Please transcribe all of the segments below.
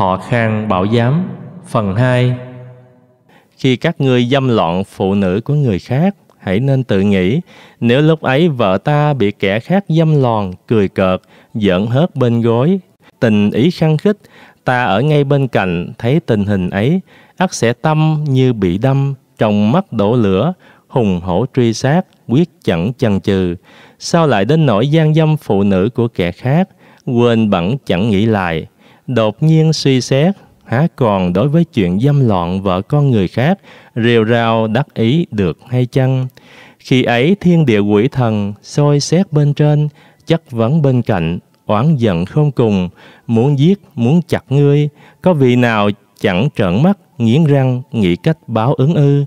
Thọ Khang Bảo Giám Phần 2 Khi các ngươi dâm loạn phụ nữ của người khác, hãy nên tự nghĩ, nếu lúc ấy vợ ta bị kẻ khác dâm loạn cười cợt, giỡn hớt bên gối, tình ý khăng khích, ta ở ngay bên cạnh thấy tình hình ấy, ắt sẽ tâm như bị đâm, trong mắt đổ lửa, hùng hổ truy sát, quyết chẳng chần chừ. Sao lại đến nỗi gian dâm phụ nữ của kẻ khác, quên bẵng chẳng nghĩ lại, đột nhiên suy xét há còn đối với chuyện dâm loạn vợ con người khác rêu rao đắc ý được hay chăng khi ấy thiên địa quỷ thần soi xét bên trên chắc vẫn bên cạnh oán giận không cùng muốn giết muốn chặt ngươi có vị nào chẳng trợn mắt nghiến răng nghĩ cách báo ứng ư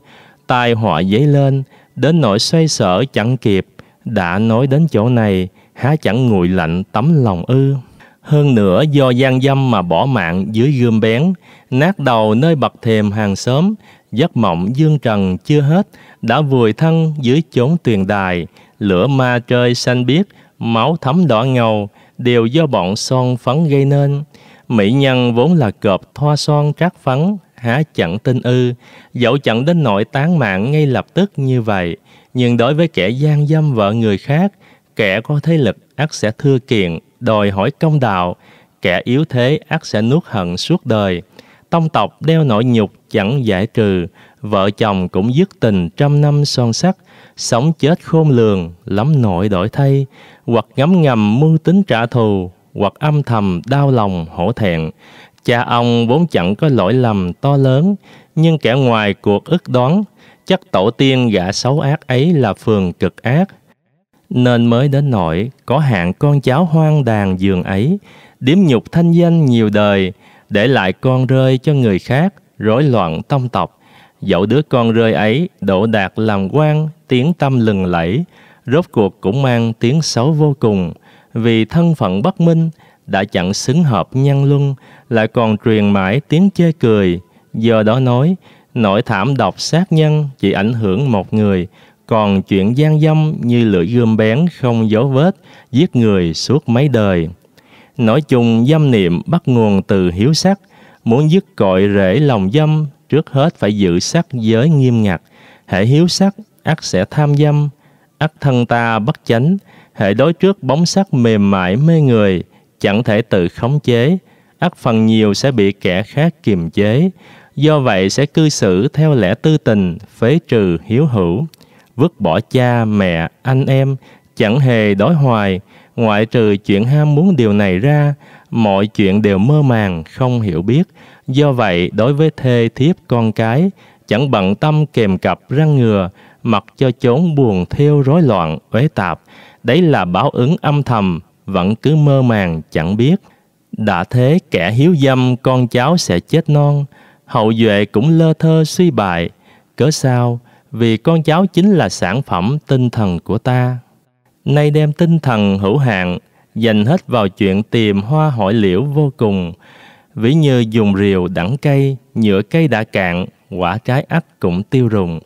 tai họa dấy lên đến nỗi xoay sở chẳng kịp đã nói đến chỗ này há chẳng nguội lạnh tấm lòng ư hơn nữa do gian dâm mà bỏ mạng dưới gươm bén, nát đầu nơi bậc thềm hàng xóm, giấc mộng dương trần chưa hết, đã vùi thân dưới chốn tuyền đài, lửa ma trời xanh biếc, máu thấm đỏ ngầu, đều do bọn son phấn gây nên. Mỹ nhân vốn là cọp thoa son trát phấn, há chẳng tin ư, dẫu chẳng đến nỗi tán mạng ngay lập tức như vậy, nhưng đối với kẻ gian dâm vợ người khác, kẻ có thế lực ắt sẽ thưa kiện đòi hỏi công đạo, kẻ yếu thế ác sẽ nuốt hận suốt đời. Tông tộc đeo nỗi nhục chẳng giải trừ, vợ chồng cũng dứt tình trăm năm son sắt, sống chết khôn lường, lắm nỗi đổi thay, hoặc ngấm ngầm mưu tính trả thù, hoặc âm thầm đau lòng hổ thẹn. Cha ông vốn chẳng có lỗi lầm to lớn, nhưng kẻ ngoài cuộc ức đoán, chắc tổ tiên gã xấu ác ấy là phường cực ác, nên mới đến nỗi có hạng con cháu hoang đàn giường ấy điếm nhục thanh danh nhiều đời để lại con rơi cho người khác rối loạn tông tộc dẫu đứa con rơi ấy đỗ đạt làm quan tiếng tâm lừng lẫy rốt cuộc cũng mang tiếng xấu vô cùng vì thân phận bất minh đã chẳng xứng hợp nhân luân lại còn truyền mãi tiếng chê cười giờ đó nói nỗi thảm độc sát nhân chỉ ảnh hưởng một người còn chuyện gian dâm như lưỡi gươm bén không dấu vết, giết người suốt mấy đời. Nói chung dâm niệm bắt nguồn từ hiếu sắc, muốn dứt cội rễ lòng dâm, trước hết phải giữ sắc giới nghiêm ngặt. Hệ hiếu sắc, ắt sẽ tham dâm, ắt thân ta bất chánh, hệ đối trước bóng sắc mềm mại mê người, chẳng thể tự khống chế, ắt phần nhiều sẽ bị kẻ khác kiềm chế, do vậy sẽ cư xử theo lẽ tư tình, phế trừ hiếu hữu vứt bỏ cha, mẹ, anh em, chẳng hề đói hoài, ngoại trừ chuyện ham muốn điều này ra, mọi chuyện đều mơ màng, không hiểu biết. Do vậy, đối với thê thiếp con cái, chẳng bận tâm kèm cặp răng ngừa, mặc cho chốn buồn theo rối loạn, uế tạp. Đấy là báo ứng âm thầm, vẫn cứ mơ màng, chẳng biết. Đã thế kẻ hiếu dâm con cháu sẽ chết non, hậu duệ cũng lơ thơ suy bại. Cớ sao vì con cháu chính là sản phẩm tinh thần của ta. Nay đem tinh thần hữu hạn, dành hết vào chuyện tìm hoa hỏi liễu vô cùng, vĩ như dùng rìu đẳng cây, nhựa cây đã cạn, quả trái ắt cũng tiêu rụng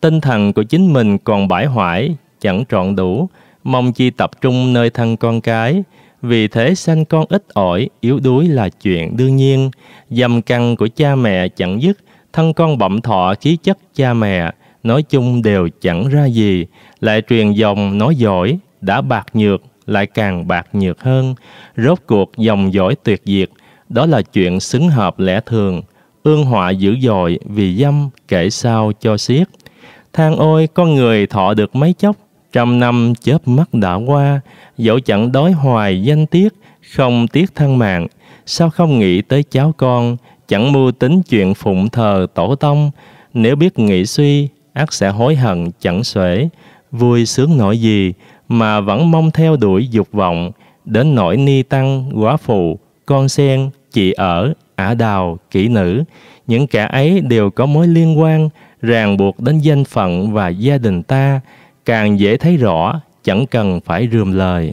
Tinh thần của chính mình còn bãi hoại chẳng trọn đủ, mong chi tập trung nơi thân con cái, vì thế sanh con ít ỏi, yếu đuối là chuyện đương nhiên. Dầm căng của cha mẹ chẳng dứt, thân con bậm thọ khí chất cha mẹ, nói chung đều chẳng ra gì, lại truyền dòng nói giỏi, đã bạc nhược, lại càng bạc nhược hơn. Rốt cuộc dòng giỏi tuyệt diệt, đó là chuyện xứng hợp lẽ thường. Ương họa dữ dội vì dâm kể sao cho xiết. Than ôi con người thọ được mấy chốc, trăm năm chớp mắt đã qua, dẫu chẳng đói hoài danh tiếc, không tiếc thân mạng. Sao không nghĩ tới cháu con, chẳng mưu tính chuyện phụng thờ tổ tông, nếu biết nghĩ suy ác sẽ hối hận chẳng xuể, vui sướng nổi gì mà vẫn mong theo đuổi dục vọng, đến nỗi ni tăng, quá phụ, con sen, chị ở, ả đào, kỹ nữ, những kẻ ấy đều có mối liên quan ràng buộc đến danh phận và gia đình ta, càng dễ thấy rõ, chẳng cần phải rườm lời.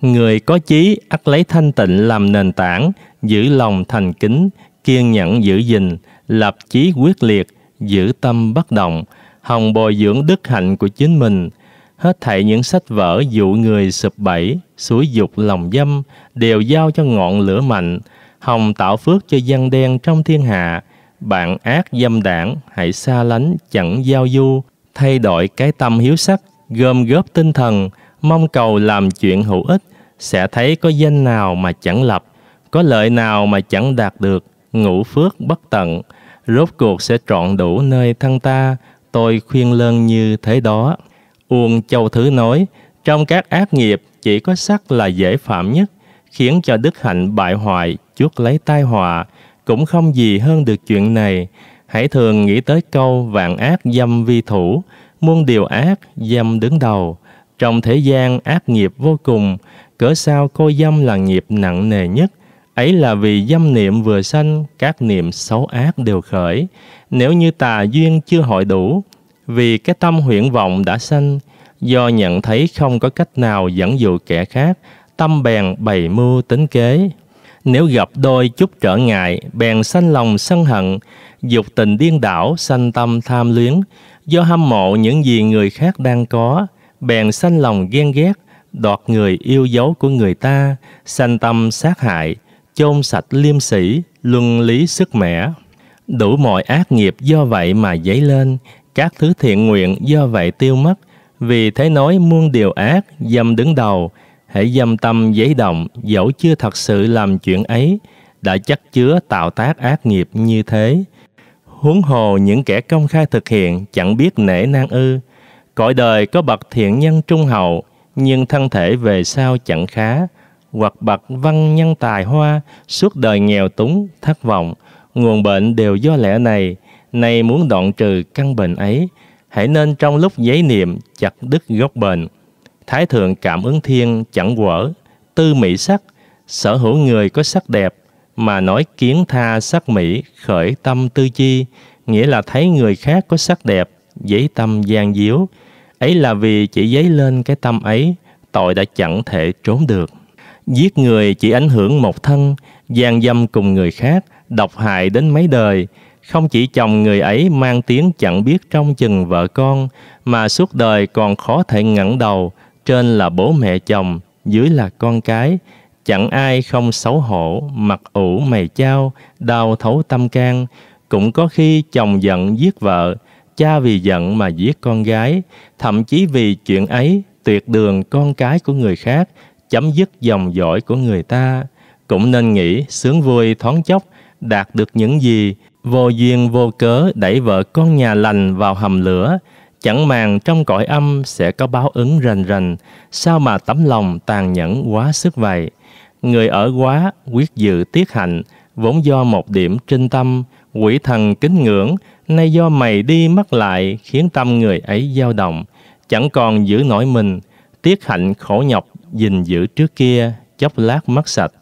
Người có chí ắt lấy thanh tịnh làm nền tảng, giữ lòng thành kính, kiên nhẫn giữ gìn, lập chí quyết liệt, giữ tâm bất động, Hồng bồi dưỡng đức hạnh của chính mình. Hết thảy những sách vở dụ người sụp bẫy, xúi dục lòng dâm đều giao cho ngọn lửa mạnh. Hồng tạo phước cho dân đen trong thiên hạ. Bạn ác dâm đảng, hãy xa lánh, chẳng giao du. Thay đổi cái tâm hiếu sắc, gom góp tinh thần, mong cầu làm chuyện hữu ích, sẽ thấy có danh nào mà chẳng lập, có lợi nào mà chẳng đạt được, ngũ phước bất tận, rốt cuộc sẽ trọn đủ nơi thân ta, tôi khuyên lơn như thế đó. Uông Châu Thứ nói, trong các ác nghiệp chỉ có sắc là dễ phạm nhất, khiến cho đức hạnh bại hoại, chuốc lấy tai họa, cũng không gì hơn được chuyện này. Hãy thường nghĩ tới câu vạn ác dâm vi thủ, muôn điều ác dâm đứng đầu. Trong thế gian ác nghiệp vô cùng, cỡ sao cô dâm là nghiệp nặng nề nhất. Ấy là vì dâm niệm vừa sanh, các niệm xấu ác đều khởi nếu như tà duyên chưa hội đủ, vì cái tâm huyễn vọng đã sanh, do nhận thấy không có cách nào dẫn dụ kẻ khác, tâm bèn bày mưu tính kế. Nếu gặp đôi chút trở ngại, bèn sanh lòng sân hận, dục tình điên đảo, sanh tâm tham luyến, do hâm mộ những gì người khác đang có, bèn sanh lòng ghen ghét, đoạt người yêu dấu của người ta, sanh tâm sát hại, chôn sạch liêm sĩ, luân lý sức mẻ. Đủ mọi ác nghiệp do vậy mà dấy lên, các thứ thiện nguyện do vậy tiêu mất, vì thế nói muôn điều ác, dâm đứng đầu, hãy dâm tâm giấy động, dẫu chưa thật sự làm chuyện ấy, đã chắc chứa tạo tác ác nghiệp như thế. Huống hồ những kẻ công khai thực hiện chẳng biết nể nang ư. Cõi đời có bậc thiện nhân trung hậu, nhưng thân thể về sau chẳng khá, hoặc bậc văn nhân tài hoa, suốt đời nghèo túng, thất vọng – Nguồn bệnh đều do lẽ này, nay muốn đoạn trừ căn bệnh ấy, hãy nên trong lúc giấy niệm chặt đứt gốc bệnh. Thái thượng cảm ứng thiên chẳng quở, tư mỹ sắc, sở hữu người có sắc đẹp, mà nói kiến tha sắc mỹ khởi tâm tư chi, nghĩa là thấy người khác có sắc đẹp, giấy tâm gian díu. Ấy là vì chỉ giấy lên cái tâm ấy, tội đã chẳng thể trốn được. Giết người chỉ ảnh hưởng một thân, gian dâm cùng người khác, độc hại đến mấy đời không chỉ chồng người ấy mang tiếng chẳng biết trong chừng vợ con mà suốt đời còn khó thể ngẩng đầu trên là bố mẹ chồng dưới là con cái chẳng ai không xấu hổ mặt ủ mày chao đau thấu tâm can cũng có khi chồng giận giết vợ cha vì giận mà giết con gái thậm chí vì chuyện ấy tuyệt đường con cái của người khác chấm dứt dòng dõi của người ta cũng nên nghĩ sướng vui thoáng chốc đạt được những gì, vô duyên vô cớ đẩy vợ con nhà lành vào hầm lửa, chẳng màng trong cõi âm sẽ có báo ứng rành rành, sao mà tấm lòng tàn nhẫn quá sức vậy. Người ở quá, quyết dự tiết hạnh, vốn do một điểm trinh tâm, quỷ thần kính ngưỡng, nay do mày đi mất lại khiến tâm người ấy dao động, chẳng còn giữ nổi mình, tiết hạnh khổ nhọc gìn giữ trước kia, chốc lát mất sạch,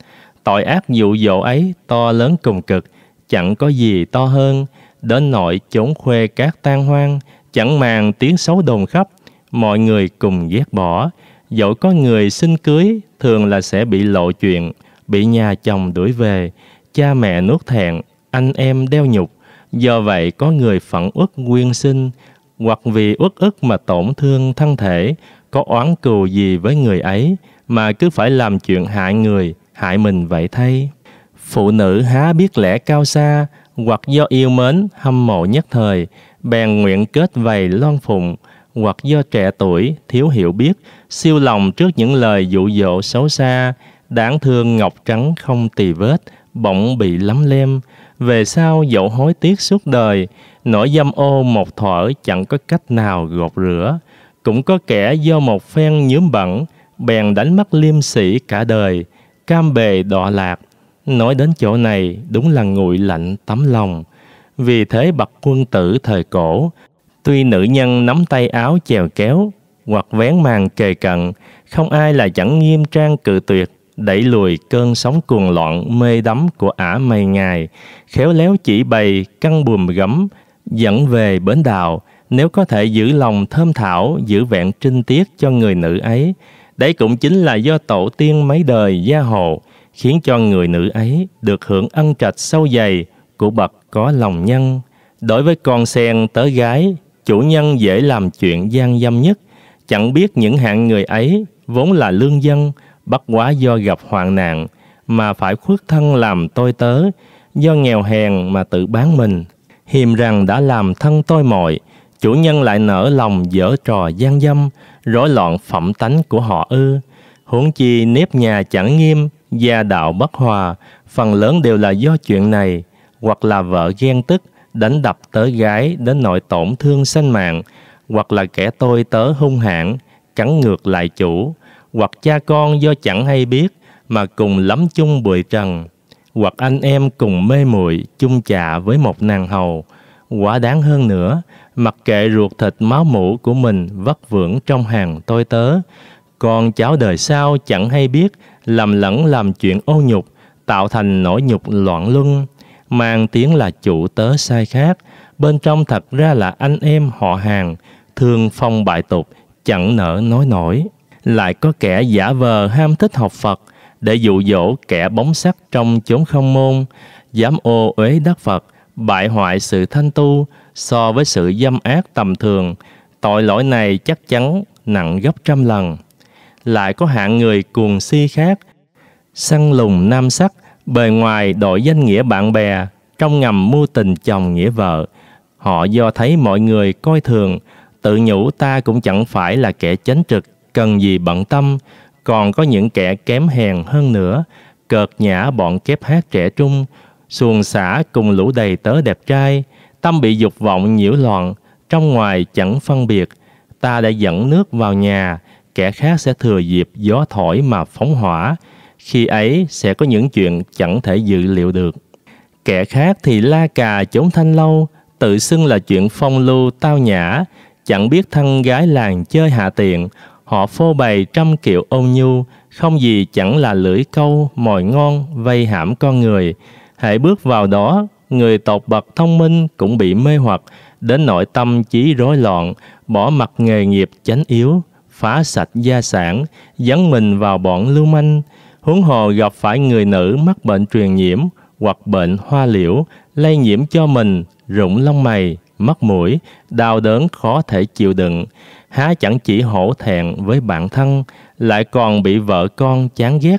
Tội ác dụ dỗ ấy to lớn cùng cực, chẳng có gì to hơn, đến nội chốn khuê các tan hoang, chẳng màng tiếng xấu đồn khắp, mọi người cùng ghét bỏ. Dẫu có người xin cưới, thường là sẽ bị lộ chuyện, bị nhà chồng đuổi về, cha mẹ nuốt thẹn, anh em đeo nhục. Do vậy có người phẫn uất nguyên sinh, hoặc vì uất ức mà tổn thương thân thể, có oán cừu gì với người ấy mà cứ phải làm chuyện hại người, hại mình vậy thay phụ nữ há biết lẽ cao xa hoặc do yêu mến hâm mộ nhất thời bèn nguyện kết vầy loan phụng hoặc do trẻ tuổi thiếu hiểu biết siêu lòng trước những lời dụ dỗ xấu xa đáng thương ngọc trắng không tì vết bỗng bị lấm lem về sau dẫu hối tiếc suốt đời nỗi dâm ô một thuở chẳng có cách nào gột rửa cũng có kẻ do một phen nhướm bẩn bèn đánh mất liêm sĩ cả đời cam bề đọa lạc. Nói đến chỗ này đúng là nguội lạnh tấm lòng. Vì thế bậc quân tử thời cổ, tuy nữ nhân nắm tay áo chèo kéo hoặc vén màn kề cận, không ai là chẳng nghiêm trang cự tuyệt, đẩy lùi cơn sóng cuồng loạn mê đắm của ả mây ngài, khéo léo chỉ bày căng buồm gấm, dẫn về bến đào, nếu có thể giữ lòng thơm thảo, giữ vẹn trinh tiết cho người nữ ấy, Đấy cũng chính là do tổ tiên mấy đời gia hộ khiến cho người nữ ấy được hưởng ân trạch sâu dày của bậc có lòng nhân. Đối với con sen tới gái, chủ nhân dễ làm chuyện gian dâm nhất. Chẳng biết những hạng người ấy vốn là lương dân, bất quá do gặp hoạn nạn, mà phải khuất thân làm tôi tớ, do nghèo hèn mà tự bán mình. Hiềm rằng đã làm thân tôi mọi, chủ nhân lại nở lòng dở trò gian dâm, rối loạn phẩm tánh của họ ư? Huống chi nếp nhà chẳng nghiêm, gia đạo bất hòa, phần lớn đều là do chuyện này, hoặc là vợ ghen tức, đánh đập tớ gái đến nỗi tổn thương sinh mạng, hoặc là kẻ tôi tớ hung hãn, cắn ngược lại chủ, hoặc cha con do chẳng hay biết mà cùng lắm chung bụi trần, hoặc anh em cùng mê muội chung chạ với một nàng hầu, quả đáng hơn nữa mặc kệ ruột thịt máu mũ của mình vất vưởng trong hàng tôi tớ. Còn cháu đời sau chẳng hay biết làm lẫn làm chuyện ô nhục, tạo thành nỗi nhục loạn luân, mang tiếng là chủ tớ sai khác, bên trong thật ra là anh em họ hàng, thường phong bại tục, chẳng nỡ nói nổi. Lại có kẻ giả vờ ham thích học Phật, để dụ dỗ kẻ bóng sắc trong chốn không môn, dám ô uế đất Phật, bại hoại sự thanh tu, so với sự dâm ác tầm thường, tội lỗi này chắc chắn nặng gấp trăm lần. Lại có hạng người cuồng si khác, săn lùng nam sắc, bề ngoài đội danh nghĩa bạn bè, trong ngầm mưu tình chồng nghĩa vợ. Họ do thấy mọi người coi thường, tự nhủ ta cũng chẳng phải là kẻ chánh trực, cần gì bận tâm, còn có những kẻ kém hèn hơn nữa, cợt nhã bọn kép hát trẻ trung, xuồng xả cùng lũ đầy tớ đẹp trai, Tâm bị dục vọng nhiễu loạn, trong ngoài chẳng phân biệt. Ta đã dẫn nước vào nhà, kẻ khác sẽ thừa dịp gió thổi mà phóng hỏa. Khi ấy sẽ có những chuyện chẳng thể dự liệu được. Kẻ khác thì la cà chống thanh lâu, tự xưng là chuyện phong lưu tao nhã, chẳng biết thân gái làng chơi hạ tiện, họ phô bày trăm kiểu ôn nhu, không gì chẳng là lưỡi câu, mồi ngon, vây hãm con người. Hãy bước vào đó, người tộc bậc thông minh cũng bị mê hoặc đến nội tâm trí rối loạn, bỏ mặt nghề nghiệp chánh yếu, phá sạch gia sản, dấn mình vào bọn lưu manh. Huống hồ gặp phải người nữ mắc bệnh truyền nhiễm hoặc bệnh hoa liễu, lây nhiễm cho mình, rụng lông mày, mắt mũi, đau đớn khó thể chịu đựng. Há chẳng chỉ hổ thẹn với bản thân, lại còn bị vợ con chán ghét,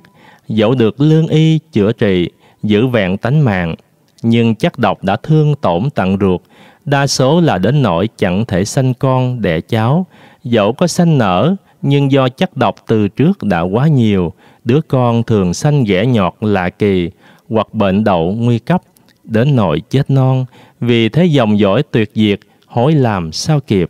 dẫu được lương y chữa trị, giữ vẹn tánh mạng nhưng chất độc đã thương tổn tận ruột, đa số là đến nỗi chẳng thể sanh con đẻ cháu, dẫu có sanh nở nhưng do chất độc từ trước đã quá nhiều, đứa con thường sanh ghẻ nhọt lạ kỳ hoặc bệnh đậu nguy cấp đến nỗi chết non vì thế dòng dõi tuyệt diệt hối làm sao kịp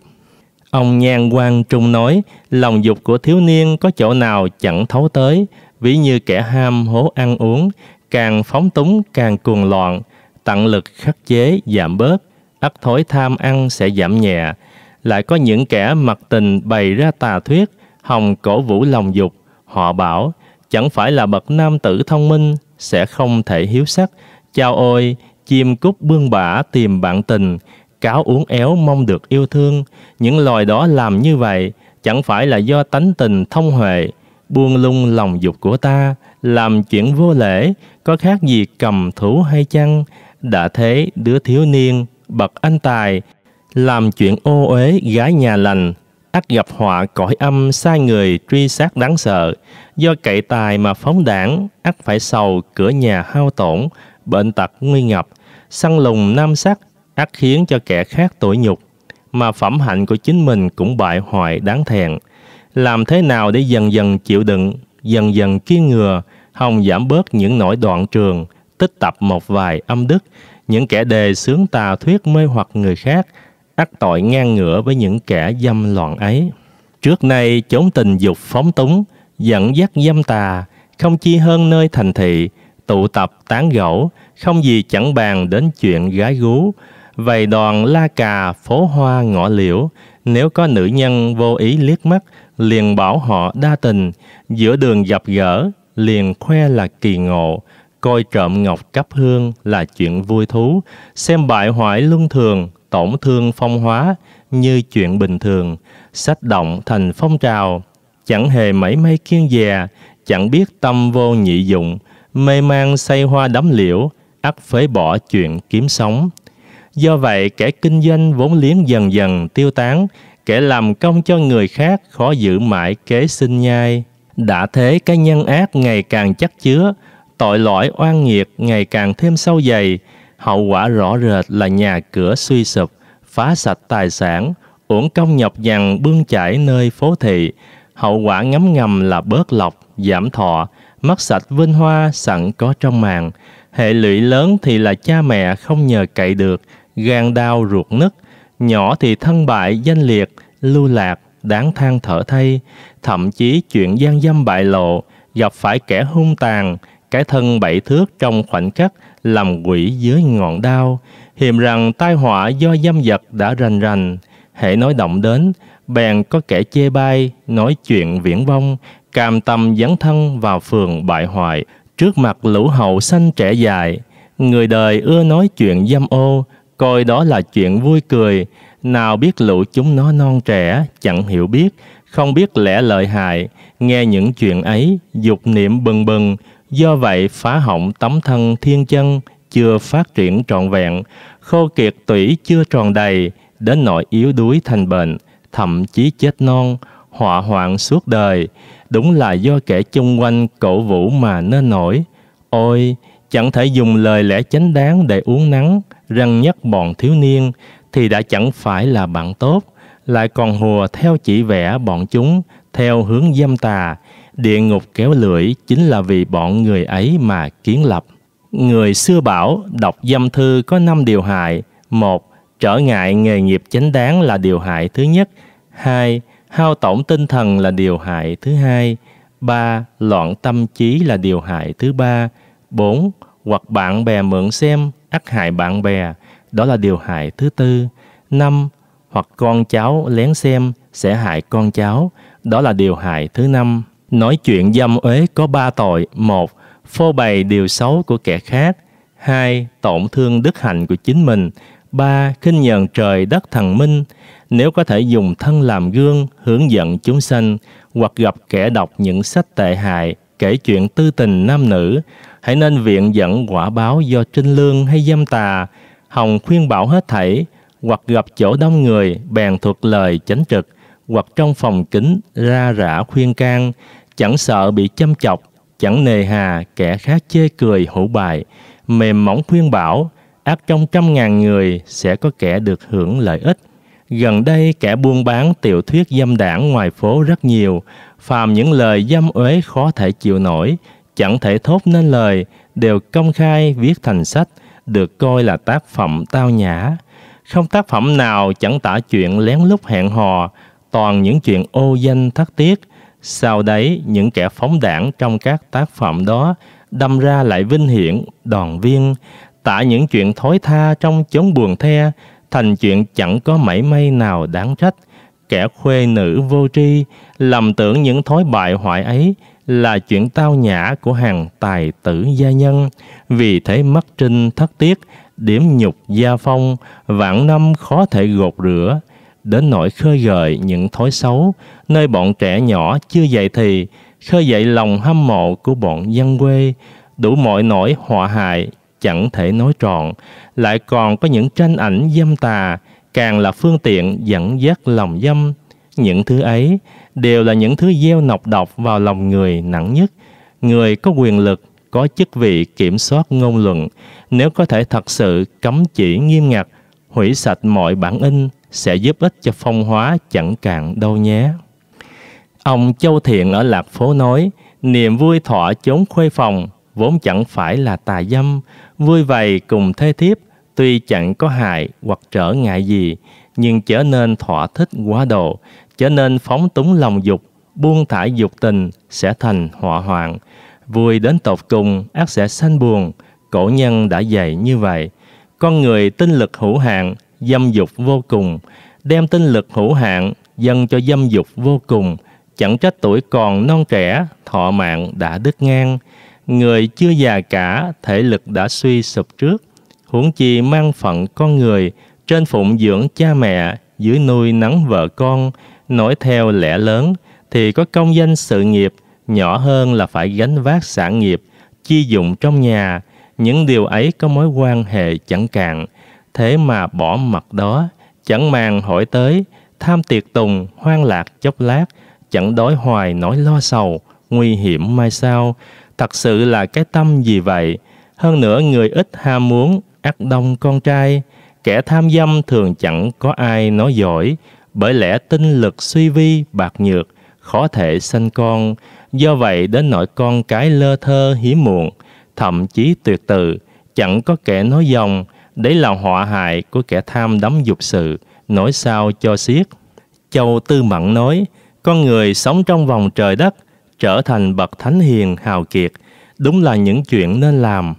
ông nhan quan trung nói lòng dục của thiếu niên có chỗ nào chẳng thấu tới ví như kẻ ham hố ăn uống càng phóng túng càng cuồng loạn tận lực khắc chế, giảm bớt, ắt thói tham ăn sẽ giảm nhẹ. Lại có những kẻ mặc tình bày ra tà thuyết, hòng cổ vũ lòng dục. Họ bảo, chẳng phải là bậc nam tử thông minh, sẽ không thể hiếu sắc. Chao ôi, chim cúc bương bả tìm bạn tình, cáo uống éo mong được yêu thương. Những loài đó làm như vậy, chẳng phải là do tánh tình thông huệ, buông lung lòng dục của ta, làm chuyện vô lễ, có khác gì cầm thú hay chăng? Đã thế, đứa thiếu niên, bậc anh tài, làm chuyện ô uế gái nhà lành, ắt gặp họa cõi âm sai người truy sát đáng sợ. Do cậy tài mà phóng đảng, ắt phải sầu cửa nhà hao tổn, bệnh tật nguy ngập, săn lùng nam sắc, ắt khiến cho kẻ khác tội nhục, mà phẩm hạnh của chính mình cũng bại hoại đáng thẹn. Làm thế nào để dần dần chịu đựng, dần dần kiên ngừa, hòng giảm bớt những nỗi đoạn trường, tích tập một vài âm đức, những kẻ đề sướng tà thuyết mê hoặc người khác, ác tội ngang ngửa với những kẻ dâm loạn ấy. Trước nay chốn tình dục phóng túng, dẫn dắt dâm tà, không chi hơn nơi thành thị, tụ tập tán gẫu, không gì chẳng bàn đến chuyện gái gú, vầy đoàn la cà phố hoa ngõ liễu, nếu có nữ nhân vô ý liếc mắt, liền bảo họ đa tình, giữa đường gặp gỡ, liền khoe là kỳ ngộ, coi trộm ngọc cấp hương là chuyện vui thú, xem bại hoại luân thường, tổn thương phong hóa như chuyện bình thường, sách động thành phong trào, chẳng hề mảy may kiêng dè, chẳng biết tâm vô nhị dụng, mê mang say hoa đắm liễu, ắt phế bỏ chuyện kiếm sống. Do vậy, kẻ kinh doanh vốn liếng dần dần tiêu tán, kẻ làm công cho người khác khó giữ mãi kế sinh nhai. Đã thế cái nhân ác ngày càng chắc chứa, tội lỗi oan nghiệt ngày càng thêm sâu dày, hậu quả rõ rệt là nhà cửa suy sụp, phá sạch tài sản, uổng công nhọc nhằn bươn chải nơi phố thị, hậu quả ngấm ngầm là bớt lọc, giảm thọ, mất sạch vinh hoa sẵn có trong màng. Hệ lụy lớn thì là cha mẹ không nhờ cậy được, gan đau ruột nứt, nhỏ thì thân bại danh liệt, lưu lạc, đáng than thở thay, thậm chí chuyện gian dâm bại lộ, gặp phải kẻ hung tàn, cái thân bảy thước trong khoảnh khắc làm quỷ dưới ngọn đao hiềm rằng tai họa do dâm vật đã rành rành hễ nói động đến bèn có kẻ chê bai nói chuyện viễn vông cam tâm dấn thân vào phường bại hoại trước mặt lũ hậu xanh trẻ dài người đời ưa nói chuyện dâm ô coi đó là chuyện vui cười nào biết lũ chúng nó non trẻ chẳng hiểu biết không biết lẽ lợi hại nghe những chuyện ấy dục niệm bừng bừng Do vậy, phá hỏng tấm thân thiên chân chưa phát triển trọn vẹn, khô kiệt tủy chưa tròn đầy, đến nỗi yếu đuối thành bệnh, thậm chí chết non, họa hoạn suốt đời, đúng là do kẻ chung quanh cổ vũ mà nên nổi. Ôi, chẳng thể dùng lời lẽ chánh đáng để uống nắng, răng nhắc bọn thiếu niên, thì đã chẳng phải là bạn tốt, lại còn hùa theo chỉ vẽ bọn chúng, theo hướng dâm tà, địa ngục kéo lưỡi chính là vì bọn người ấy mà kiến lập. Người xưa bảo đọc dâm thư có 5 điều hại. một Trở ngại nghề nghiệp chánh đáng là điều hại thứ nhất. 2. Hao tổn tinh thần là điều hại thứ hai. 3. Loạn tâm trí là điều hại thứ ba. 4. Hoặc bạn bè mượn xem, ác hại bạn bè, đó là điều hại thứ tư. 5. Hoặc con cháu lén xem sẽ hại con cháu, đó là điều hại thứ năm. Nói chuyện dâm uế có ba tội. Một, phô bày điều xấu của kẻ khác. Hai, tổn thương đức hạnh của chính mình. Ba, khinh nhờn trời đất thần minh. Nếu có thể dùng thân làm gương, hướng dẫn chúng sanh, hoặc gặp kẻ đọc những sách tệ hại, kể chuyện tư tình nam nữ, hãy nên viện dẫn quả báo do trinh lương hay dâm tà, hồng khuyên bảo hết thảy, hoặc gặp chỗ đông người, bèn thuật lời chánh trực, hoặc trong phòng kính ra rã khuyên can, chẳng sợ bị châm chọc, chẳng nề hà kẻ khác chê cười hủ bài, mềm mỏng khuyên bảo, ác trong trăm ngàn người sẽ có kẻ được hưởng lợi ích. Gần đây kẻ buôn bán tiểu thuyết dâm đảng ngoài phố rất nhiều, phàm những lời dâm uế khó thể chịu nổi, chẳng thể thốt nên lời, đều công khai viết thành sách, được coi là tác phẩm tao nhã. Không tác phẩm nào chẳng tả chuyện lén lút hẹn hò, toàn những chuyện ô danh thất tiết – sau đấy, những kẻ phóng đảng trong các tác phẩm đó đâm ra lại vinh hiển, đoàn viên, tả những chuyện thối tha trong chốn buồn the, thành chuyện chẳng có mảy may nào đáng trách. Kẻ khuê nữ vô tri, lầm tưởng những thói bại hoại ấy là chuyện tao nhã của hàng tài tử gia nhân, vì thế mất trinh thất tiết, điểm nhục gia phong, vạn năm khó thể gột rửa, đến nỗi khơi gợi những thói xấu nơi bọn trẻ nhỏ chưa dậy thì khơi dậy lòng hâm mộ của bọn dân quê đủ mọi nỗi họa hại chẳng thể nói trọn lại còn có những tranh ảnh dâm tà càng là phương tiện dẫn dắt lòng dâm những thứ ấy đều là những thứ gieo nọc độc vào lòng người nặng nhất người có quyền lực có chức vị kiểm soát ngôn luận nếu có thể thật sự cấm chỉ nghiêm ngặt hủy sạch mọi bản in sẽ giúp ích cho phong hóa chẳng cạn đâu nhé. Ông Châu Thiện ở Lạc Phố nói, niềm vui thọ chốn khuê phòng, vốn chẳng phải là tà dâm, vui vầy cùng thê thiếp, tuy chẳng có hại hoặc trở ngại gì, nhưng trở nên thỏa thích quá độ, trở nên phóng túng lòng dục, buông thả dục tình sẽ thành họa hoạn. Vui đến tột cùng, ác sẽ sanh buồn, cổ nhân đã dạy như vậy. Con người tinh lực hữu hạn, dâm dục vô cùng, đem tinh lực hữu hạn dâng cho dâm dục vô cùng, chẳng trách tuổi còn non trẻ, thọ mạng đã đứt ngang, người chưa già cả, thể lực đã suy sụp trước, huống chi mang phận con người, trên phụng dưỡng cha mẹ, dưới nuôi nắng vợ con, nổi theo lẽ lớn thì có công danh sự nghiệp, nhỏ hơn là phải gánh vác sản nghiệp, chi dụng trong nhà, những điều ấy có mối quan hệ chẳng cạn thế mà bỏ mặt đó, chẳng màng hỏi tới, tham tiệc tùng, hoang lạc chốc lát, chẳng đói hoài nỗi lo sầu, nguy hiểm mai sau, thật sự là cái tâm gì vậy? Hơn nữa người ít ham muốn, ắt đông con trai, kẻ tham dâm thường chẳng có ai nói giỏi, bởi lẽ tinh lực suy vi bạc nhược, khó thể sanh con, do vậy đến nỗi con cái lơ thơ hiếm muộn, thậm chí tuyệt tự, chẳng có kẻ nói dòng, Đấy là họa hại của kẻ tham đắm dục sự, nỗi sao cho xiết. Châu Tư Mẫn nói, con người sống trong vòng trời đất, trở thành bậc thánh hiền hào kiệt, đúng là những chuyện nên làm.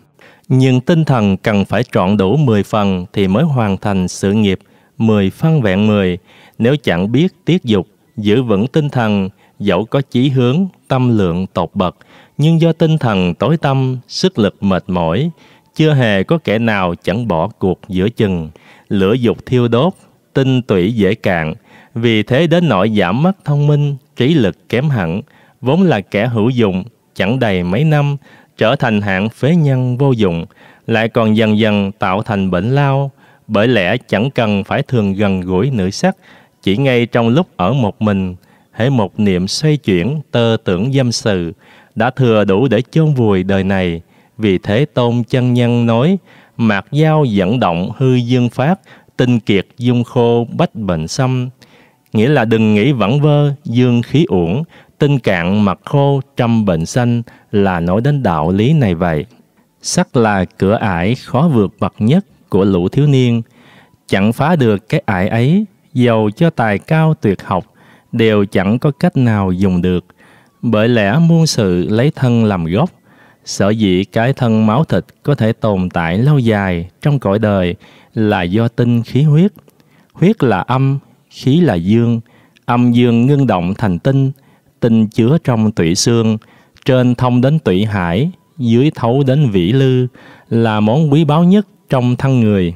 Nhưng tinh thần cần phải trọn đủ 10 phần thì mới hoàn thành sự nghiệp 10 phân vẹn 10. Nếu chẳng biết tiết dục, giữ vững tinh thần, dẫu có chí hướng, tâm lượng tột bậc, nhưng do tinh thần tối tâm, sức lực mệt mỏi, chưa hề có kẻ nào chẳng bỏ cuộc giữa chừng. Lửa dục thiêu đốt, tinh tủy dễ cạn, vì thế đến nỗi giảm mất thông minh, trí lực kém hẳn, vốn là kẻ hữu dụng, chẳng đầy mấy năm, trở thành hạng phế nhân vô dụng, lại còn dần dần tạo thành bệnh lao, bởi lẽ chẳng cần phải thường gần gũi nữ sắc, chỉ ngay trong lúc ở một mình, hễ một niệm xoay chuyển tơ tưởng dâm sự, đã thừa đủ để chôn vùi đời này, vì thế tôn chân nhân nói, mạc giao dẫn động hư dương phát, tinh kiệt dung khô bách bệnh xâm. Nghĩa là đừng nghĩ vẩn vơ, dương khí uổng, tinh cạn mặt khô trăm bệnh xanh là nói đến đạo lý này vậy. Sắc là cửa ải khó vượt bậc nhất của lũ thiếu niên. Chẳng phá được cái ải ấy, dầu cho tài cao tuyệt học, đều chẳng có cách nào dùng được. Bởi lẽ muôn sự lấy thân làm gốc, Sở dĩ cái thân máu thịt có thể tồn tại lâu dài trong cõi đời là do tinh khí huyết. Huyết là âm, khí là dương, âm dương ngưng động thành tinh, tinh chứa trong tủy xương, trên thông đến tủy hải, dưới thấu đến vĩ lư, là món quý báu nhất trong thân người.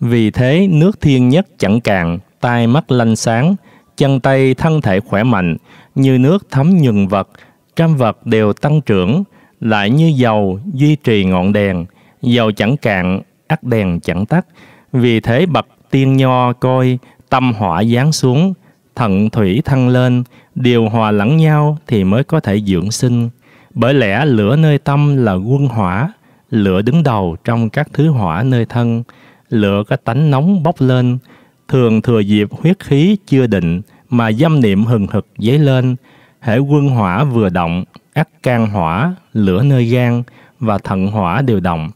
Vì thế, nước thiên nhất chẳng cạn, tai mắt lanh sáng, chân tay thân thể khỏe mạnh, như nước thấm nhường vật, trăm vật đều tăng trưởng, lại như dầu duy trì ngọn đèn, dầu chẳng cạn, ắt đèn chẳng tắt. Vì thế bậc tiên nho coi tâm hỏa giáng xuống, thận thủy thăng lên, điều hòa lẫn nhau thì mới có thể dưỡng sinh. Bởi lẽ lửa nơi tâm là quân hỏa, lửa đứng đầu trong các thứ hỏa nơi thân. Lửa có tánh nóng bốc lên, thường thừa dịp huyết khí chưa định mà dâm niệm hừng hực dấy lên. Hệ quân hỏa vừa động ác can hỏa, lửa nơi gan và thận hỏa đều động.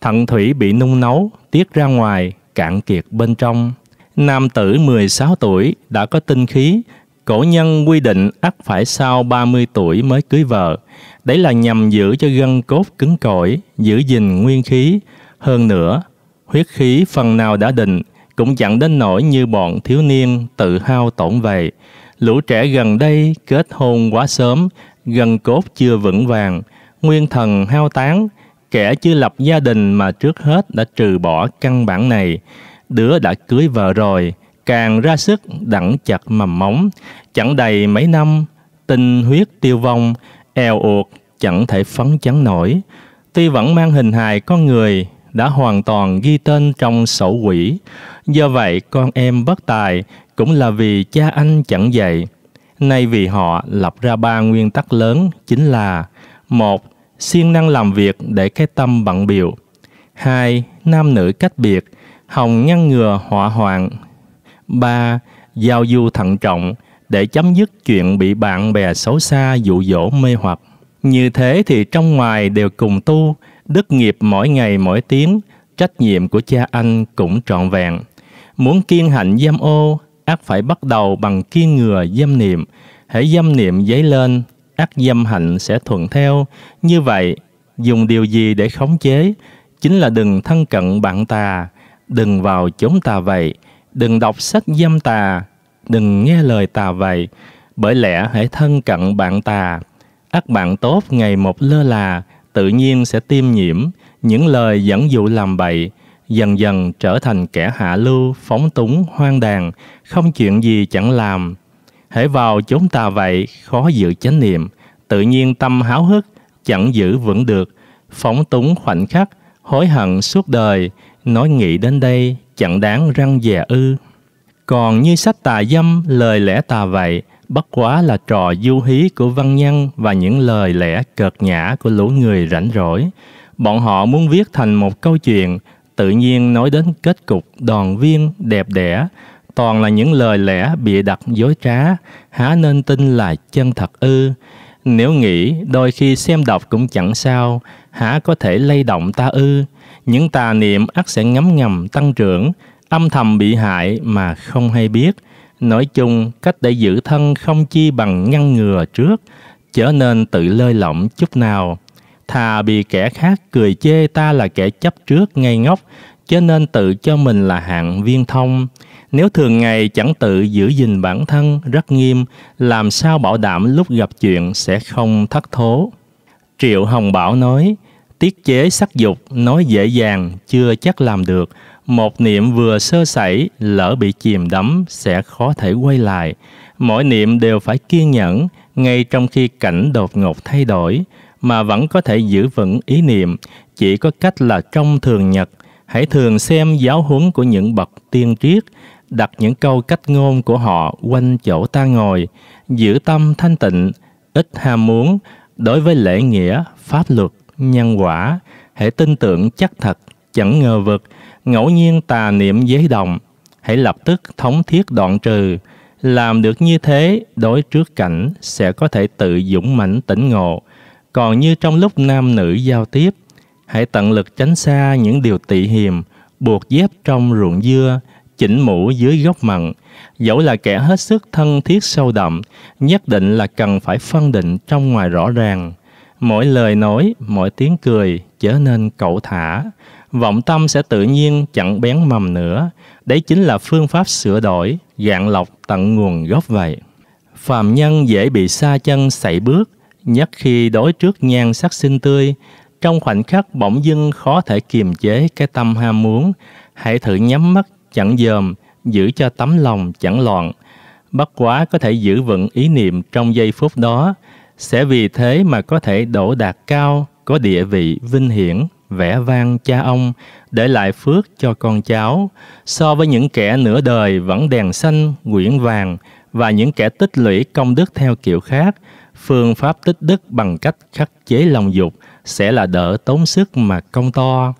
Thận thủy bị nung nấu, tiết ra ngoài, cạn kiệt bên trong. Nam tử 16 tuổi đã có tinh khí, cổ nhân quy định ắt phải sau 30 tuổi mới cưới vợ. Đấy là nhằm giữ cho gân cốt cứng cỏi, giữ gìn nguyên khí. Hơn nữa, huyết khí phần nào đã định cũng chẳng đến nỗi như bọn thiếu niên tự hao tổn vậy. Lũ trẻ gần đây kết hôn quá sớm gần cốt chưa vững vàng, nguyên thần hao tán, kẻ chưa lập gia đình mà trước hết đã trừ bỏ căn bản này. Đứa đã cưới vợ rồi, càng ra sức đẳng chặt mầm móng, chẳng đầy mấy năm, tinh huyết tiêu vong, eo uột, chẳng thể phấn chấn nổi. Tuy vẫn mang hình hài con người, đã hoàn toàn ghi tên trong sổ quỷ. Do vậy, con em bất tài cũng là vì cha anh chẳng dạy, Nay vì họ lập ra ba nguyên tắc lớn chính là một siêng năng làm việc để cái tâm bận biểu. hai Nam nữ cách biệt, hồng ngăn ngừa họa hoạn. ba Giao du thận trọng để chấm dứt chuyện bị bạn bè xấu xa dụ dỗ mê hoặc. Như thế thì trong ngoài đều cùng tu, đức nghiệp mỗi ngày mỗi tiếng, trách nhiệm của cha anh cũng trọn vẹn. Muốn kiên hạnh giam ô, ác phải bắt đầu bằng kiên ngừa dâm niệm. Hãy dâm niệm dấy lên, ác dâm hạnh sẽ thuận theo. Như vậy, dùng điều gì để khống chế? Chính là đừng thân cận bạn tà, đừng vào chốn tà vậy, đừng đọc sách dâm tà, đừng nghe lời tà vậy. Bởi lẽ hãy thân cận bạn tà, ác bạn tốt ngày một lơ là, tự nhiên sẽ tiêm nhiễm những lời dẫn dụ làm bậy, dần dần trở thành kẻ hạ lưu, phóng túng, hoang đàn, không chuyện gì chẳng làm. Hễ vào chúng tà vậy, khó giữ chánh niệm, tự nhiên tâm háo hức, chẳng giữ vững được, phóng túng khoảnh khắc, hối hận suốt đời, nói nghĩ đến đây chẳng đáng răng dè ư. Còn như sách tà dâm, lời lẽ tà vậy, bất quá là trò du hí của văn nhân và những lời lẽ cợt nhã của lũ người rảnh rỗi. Bọn họ muốn viết thành một câu chuyện, tự nhiên nói đến kết cục đoàn viên đẹp đẽ toàn là những lời lẽ bịa đặt dối trá há nên tin là chân thật ư nếu nghĩ đôi khi xem đọc cũng chẳng sao há có thể lay động ta ư những tà niệm ắt sẽ ngấm ngầm tăng trưởng âm thầm bị hại mà không hay biết nói chung cách để giữ thân không chi bằng ngăn ngừa trước trở nên tự lơi lỏng chút nào thà bị kẻ khác cười chê ta là kẻ chấp trước ngây ngốc cho nên tự cho mình là hạng viên thông nếu thường ngày chẳng tự giữ gìn bản thân rất nghiêm làm sao bảo đảm lúc gặp chuyện sẽ không thất thố triệu hồng bảo nói tiết chế sắc dục nói dễ dàng chưa chắc làm được một niệm vừa sơ sẩy lỡ bị chìm đắm sẽ khó thể quay lại mỗi niệm đều phải kiên nhẫn ngay trong khi cảnh đột ngột thay đổi mà vẫn có thể giữ vững ý niệm chỉ có cách là trong thường nhật hãy thường xem giáo huấn của những bậc tiên triết đặt những câu cách ngôn của họ quanh chỗ ta ngồi giữ tâm thanh tịnh ít ham muốn đối với lễ nghĩa pháp luật nhân quả hãy tin tưởng chắc thật chẳng ngờ vực ngẫu nhiên tà niệm giấy đồng hãy lập tức thống thiết đoạn trừ làm được như thế đối trước cảnh sẽ có thể tự dũng mãnh tỉnh ngộ còn như trong lúc nam nữ giao tiếp, hãy tận lực tránh xa những điều tị hiềm, buộc dép trong ruộng dưa, chỉnh mũ dưới góc mặn. Dẫu là kẻ hết sức thân thiết sâu đậm, nhất định là cần phải phân định trong ngoài rõ ràng. Mỗi lời nói, mỗi tiếng cười trở nên cậu thả. Vọng tâm sẽ tự nhiên chẳng bén mầm nữa. Đấy chính là phương pháp sửa đổi, gạn lọc tận nguồn gốc vậy. Phàm nhân dễ bị xa chân sảy bước – nhất khi đối trước nhan sắc xinh tươi, trong khoảnh khắc bỗng dưng khó thể kiềm chế cái tâm ham muốn, hãy thử nhắm mắt chẳng dòm, giữ cho tấm lòng chẳng loạn. Bất quá có thể giữ vững ý niệm trong giây phút đó, sẽ vì thế mà có thể đổ đạt cao, có địa vị vinh hiển, vẻ vang cha ông, để lại phước cho con cháu, so với những kẻ nửa đời vẫn đèn xanh, quyển vàng và những kẻ tích lũy công đức theo kiểu khác, phương pháp tích đức bằng cách khắc chế lòng dục sẽ là đỡ tốn sức mà công to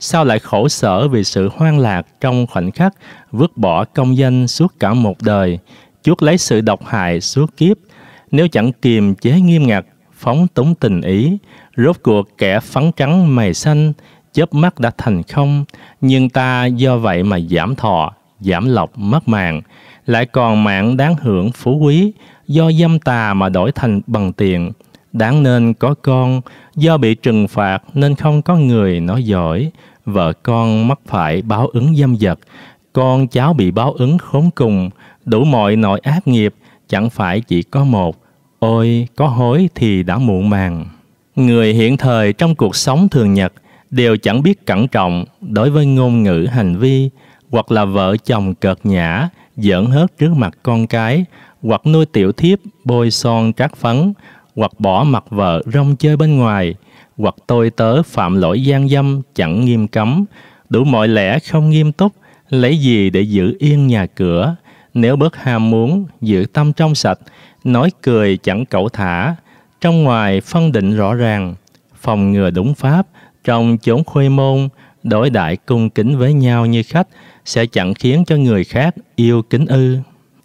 sao lại khổ sở vì sự hoang lạc trong khoảnh khắc vứt bỏ công danh suốt cả một đời chuốc lấy sự độc hại suốt kiếp nếu chẳng kiềm chế nghiêm ngặt phóng túng tình ý rốt cuộc kẻ phấn trắng mày xanh chớp mắt đã thành không nhưng ta do vậy mà giảm thọ giảm lộc mất mạng lại còn mạng đáng hưởng phú quý do dâm tà mà đổi thành bằng tiền. Đáng nên có con, do bị trừng phạt nên không có người nói giỏi. Vợ con mắc phải báo ứng dâm vật, con cháu bị báo ứng khốn cùng, đủ mọi nội ác nghiệp, chẳng phải chỉ có một. Ôi, có hối thì đã muộn màng. Người hiện thời trong cuộc sống thường nhật đều chẳng biết cẩn trọng đối với ngôn ngữ hành vi, hoặc là vợ chồng cợt nhã, giỡn hớt trước mặt con cái, hoặc nuôi tiểu thiếp bôi son trát phấn, hoặc bỏ mặt vợ rong chơi bên ngoài, hoặc tôi tớ phạm lỗi gian dâm chẳng nghiêm cấm, đủ mọi lẽ không nghiêm túc, lấy gì để giữ yên nhà cửa, nếu bớt ham muốn, giữ tâm trong sạch, nói cười chẳng cẩu thả, trong ngoài phân định rõ ràng, phòng ngừa đúng pháp, trong chốn khuê môn, đối đại cung kính với nhau như khách sẽ chẳng khiến cho người khác yêu kính ư.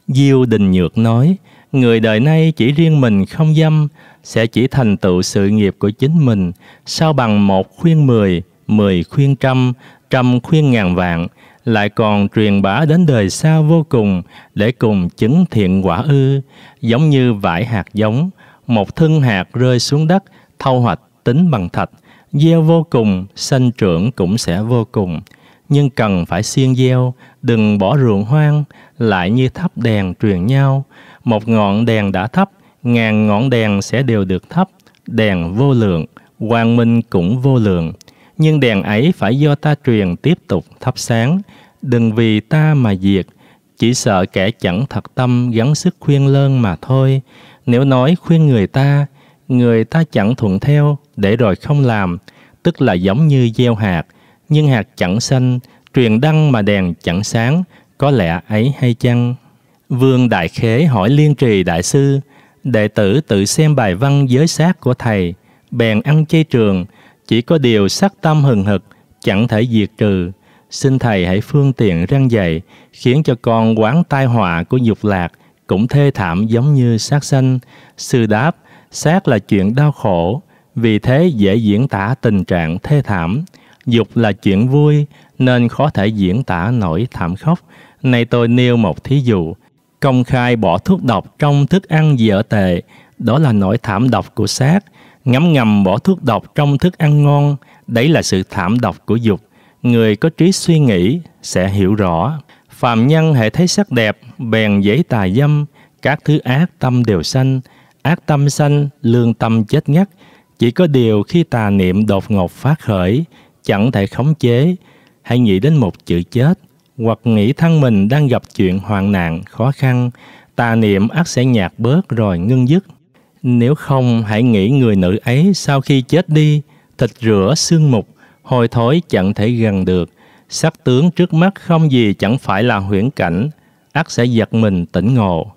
Diêu Đình Nhược nói, người đời nay chỉ riêng mình không dâm sẽ chỉ thành tựu sự nghiệp của chính mình sao bằng một khuyên mười, mười khuyên trăm, trăm khuyên ngàn vạn, lại còn truyền bá đến đời sau vô cùng để cùng chứng thiện quả ư, giống như vải hạt giống, một thân hạt rơi xuống đất, thâu hoạch tính bằng thạch, gieo vô cùng, sanh trưởng cũng sẽ vô cùng. Nhưng cần phải siêng gieo, đừng bỏ ruộng hoang, lại như thắp đèn truyền nhau một ngọn đèn đã thắp ngàn ngọn đèn sẽ đều được thắp đèn vô lượng quang minh cũng vô lượng nhưng đèn ấy phải do ta truyền tiếp tục thắp sáng đừng vì ta mà diệt chỉ sợ kẻ chẳng thật tâm gắng sức khuyên lơn mà thôi nếu nói khuyên người ta người ta chẳng thuận theo để rồi không làm tức là giống như gieo hạt nhưng hạt chẳng xanh truyền đăng mà đèn chẳng sáng có lẽ ấy hay chăng? Vương Đại Khế hỏi Liên Trì Đại Sư, đệ tử tự xem bài văn giới sát của thầy, bèn ăn chay trường, chỉ có điều sắc tâm hừng hực, chẳng thể diệt trừ. Xin thầy hãy phương tiện răng dạy, khiến cho con quán tai họa của dục lạc, cũng thê thảm giống như sát sanh. Sư đáp, sát là chuyện đau khổ, vì thế dễ diễn tả tình trạng thê thảm. Dục là chuyện vui, nên khó thể diễn tả nỗi thảm khốc. Nay tôi nêu một thí dụ, công khai bỏ thuốc độc trong thức ăn dở tệ, đó là nỗi thảm độc của xác, ngấm ngầm bỏ thuốc độc trong thức ăn ngon, đấy là sự thảm độc của dục. Người có trí suy nghĩ sẽ hiểu rõ. Phàm nhân hệ thấy sắc đẹp, bèn dễ tà dâm, các thứ ác tâm đều sanh, ác tâm sanh, lương tâm chết ngắt. Chỉ có điều khi tà niệm đột ngột phát khởi, chẳng thể khống chế, hãy nghĩ đến một chữ chết hoặc nghĩ thân mình đang gặp chuyện hoạn nạn, khó khăn, tà niệm ác sẽ nhạt bớt rồi ngưng dứt. Nếu không, hãy nghĩ người nữ ấy sau khi chết đi, thịt rửa xương mục, hồi thối chẳng thể gần được, sắc tướng trước mắt không gì chẳng phải là huyễn cảnh, ác sẽ giật mình tỉnh ngộ.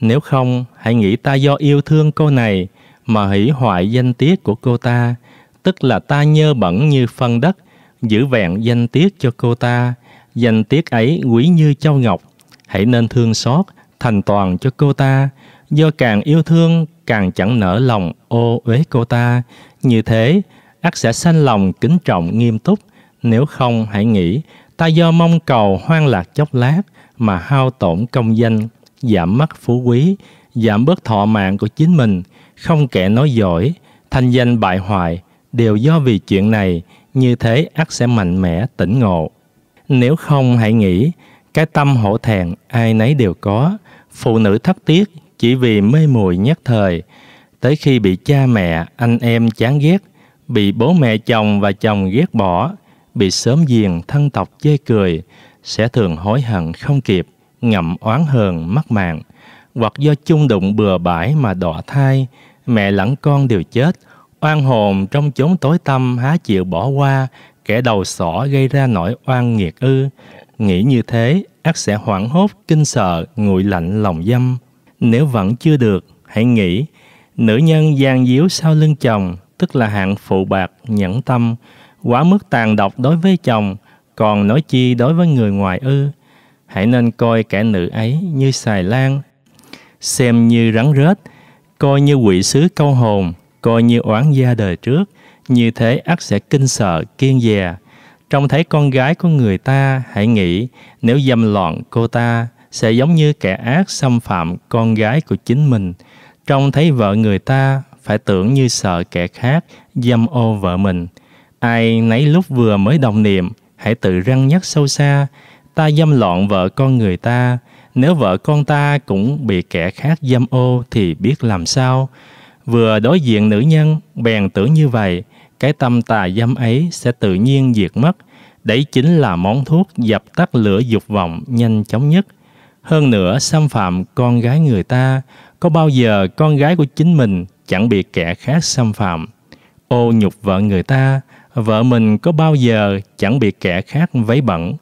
Nếu không, hãy nghĩ ta do yêu thương cô này mà hủy hoại danh tiết của cô ta, tức là ta nhơ bẩn như phân đất, giữ vẹn danh tiết cho cô ta, Danh tiết ấy quý như châu ngọc, hãy nên thương xót, thành toàn cho cô ta, do càng yêu thương càng chẳng nở lòng ô uế cô ta. Như thế, ắt sẽ sanh lòng kính trọng nghiêm túc, nếu không hãy nghĩ, ta do mong cầu hoang lạc chốc lát mà hao tổn công danh, giảm mất phú quý, giảm bớt thọ mạng của chính mình, không kẻ nói giỏi, thanh danh bại hoại, đều do vì chuyện này, như thế ắt sẽ mạnh mẽ tỉnh ngộ. Nếu không hãy nghĩ, cái tâm hổ thẹn ai nấy đều có, phụ nữ thất tiếc chỉ vì mê muội nhất thời, tới khi bị cha mẹ, anh em chán ghét, bị bố mẹ chồng và chồng ghét bỏ, bị sớm giềng thân tộc chê cười, sẽ thường hối hận không kịp, ngậm oán hờn mất mạng, hoặc do chung đụng bừa bãi mà đọa thai, mẹ lẫn con đều chết, oan hồn trong chốn tối tâm há chịu bỏ qua kẻ đầu sỏ gây ra nỗi oan nghiệt ư nghĩ như thế ác sẽ hoảng hốt kinh sợ nguội lạnh lòng dâm nếu vẫn chưa được hãy nghĩ nữ nhân gian díu sau lưng chồng tức là hạng phụ bạc nhẫn tâm quá mức tàn độc đối với chồng còn nói chi đối với người ngoài ư hãy nên coi kẻ nữ ấy như xài lan xem như rắn rết coi như quỷ sứ câu hồn coi như oán gia đời trước như thế ắt sẽ kinh sợ kiên dè trông thấy con gái của người ta hãy nghĩ nếu dâm loạn cô ta sẽ giống như kẻ ác xâm phạm con gái của chính mình trông thấy vợ người ta phải tưởng như sợ kẻ khác dâm ô vợ mình ai nấy lúc vừa mới đồng niệm hãy tự răng nhắc sâu xa ta dâm loạn vợ con người ta nếu vợ con ta cũng bị kẻ khác dâm ô thì biết làm sao vừa đối diện nữ nhân bèn tưởng như vậy cái tâm tà dâm ấy sẽ tự nhiên diệt mất đấy chính là món thuốc dập tắt lửa dục vọng nhanh chóng nhất hơn nữa xâm phạm con gái người ta có bao giờ con gái của chính mình chẳng bị kẻ khác xâm phạm ô nhục vợ người ta vợ mình có bao giờ chẳng bị kẻ khác vấy bẩn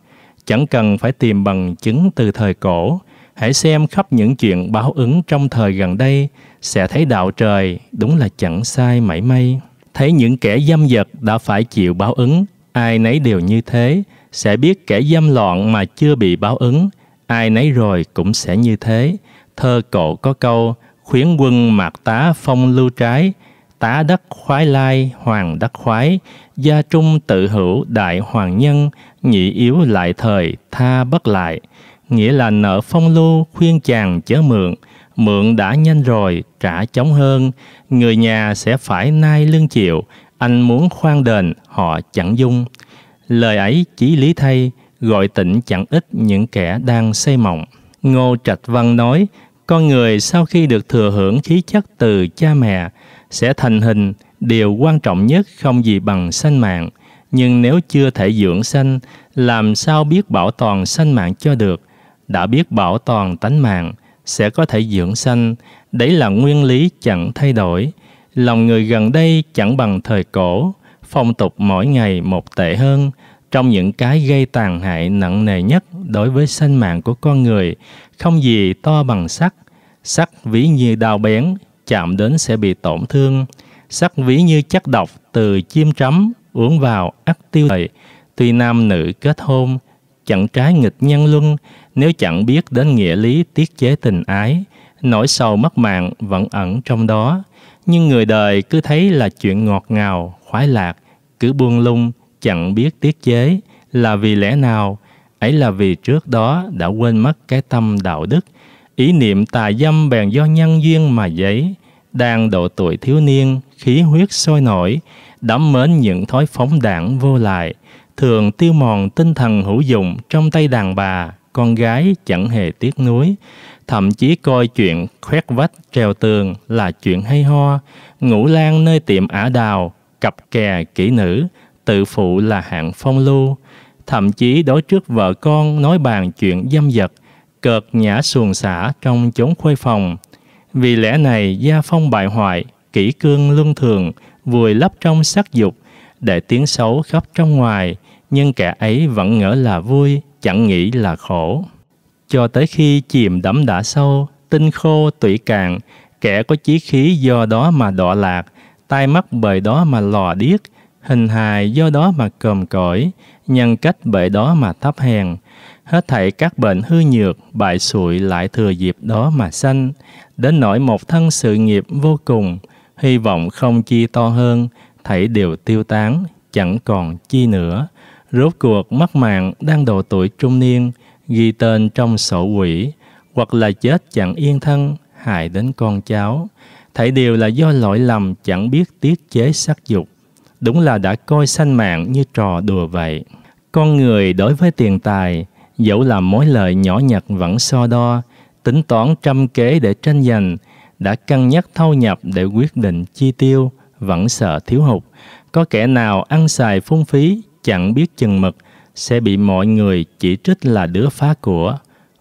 chẳng cần phải tìm bằng chứng từ thời cổ Hãy xem khắp những chuyện báo ứng trong thời gần đây, sẽ thấy đạo trời đúng là chẳng sai mảy may. Thấy những kẻ dâm dật đã phải chịu báo ứng, ai nấy đều như thế, sẽ biết kẻ dâm loạn mà chưa bị báo ứng, ai nấy rồi cũng sẽ như thế. Thơ cổ có câu, khuyến quân mạc tá phong lưu trái, tá đất khoái lai hoàng đất khoái gia trung tự hữu đại hoàng nhân nhị yếu lại thời tha bất lại nghĩa là nợ phong lưu khuyên chàng chớ mượn, mượn đã nhanh rồi, trả chóng hơn, người nhà sẽ phải nai lưng chịu, anh muốn khoan đền, họ chẳng dung. Lời ấy chỉ lý thay, gọi tỉnh chẳng ít những kẻ đang xây mộng. Ngô Trạch Văn nói, con người sau khi được thừa hưởng khí chất từ cha mẹ sẽ thành hình điều quan trọng nhất không gì bằng sanh mạng nhưng nếu chưa thể dưỡng sanh làm sao biết bảo toàn sanh mạng cho được đã biết bảo toàn tánh mạng sẽ có thể dưỡng sanh đấy là nguyên lý chẳng thay đổi lòng người gần đây chẳng bằng thời cổ phong tục mỗi ngày một tệ hơn trong những cái gây tàn hại nặng nề nhất đối với sinh mạng của con người không gì to bằng sắt sắt ví như đao bén chạm đến sẽ bị tổn thương sắt ví như chất độc từ chim trắm uống vào ắt tiêu đời tuy nam nữ kết hôn chẳng trái nghịch nhân luân nếu chẳng biết đến nghĩa lý tiết chế tình ái, nỗi sầu mất mạng vẫn ẩn trong đó. Nhưng người đời cứ thấy là chuyện ngọt ngào, khoái lạc, cứ buông lung, chẳng biết tiết chế là vì lẽ nào, ấy là vì trước đó đã quên mất cái tâm đạo đức, ý niệm tà dâm bèn do nhân duyên mà dấy, đang độ tuổi thiếu niên, khí huyết sôi nổi, đắm mến những thói phóng đảng vô lại, thường tiêu mòn tinh thần hữu dụng trong tay đàn bà, con gái chẳng hề tiếc nuối, thậm chí coi chuyện khoét vách trèo tường là chuyện hay ho, ngủ lan nơi tiệm ả đào, cặp kè kỹ nữ, tự phụ là hạng phong lưu, thậm chí đối trước vợ con nói bàn chuyện dâm dật, cợt nhã xuồng xả trong chốn khuê phòng. Vì lẽ này gia phong bại hoại, kỹ cương luân thường, vùi lấp trong sắc dục, để tiếng xấu khắp trong ngoài, nhưng kẻ ấy vẫn ngỡ là vui, chẳng nghĩ là khổ. Cho tới khi chìm đẫm đã sâu, tinh khô tủy cạn, kẻ có chí khí do đó mà đọa lạc, tai mắt bởi đó mà lò điếc, hình hài do đó mà còm cõi, nhân cách bởi đó mà thấp hèn. Hết thảy các bệnh hư nhược, bại sụi lại thừa dịp đó mà sanh, đến nỗi một thân sự nghiệp vô cùng, hy vọng không chi to hơn, thảy đều tiêu tán, chẳng còn chi nữa. Rốt cuộc mắc mạng đang độ tuổi trung niên, ghi tên trong sổ quỷ, hoặc là chết chẳng yên thân, hại đến con cháu. Thảy đều là do lỗi lầm chẳng biết tiết chế sắc dục. Đúng là đã coi sanh mạng như trò đùa vậy. Con người đối với tiền tài, dẫu là mối lợi nhỏ nhặt vẫn so đo, tính toán trăm kế để tranh giành, đã cân nhắc thâu nhập để quyết định chi tiêu, vẫn sợ thiếu hụt. Có kẻ nào ăn xài phung phí chẳng biết chừng mực sẽ bị mọi người chỉ trích là đứa phá của.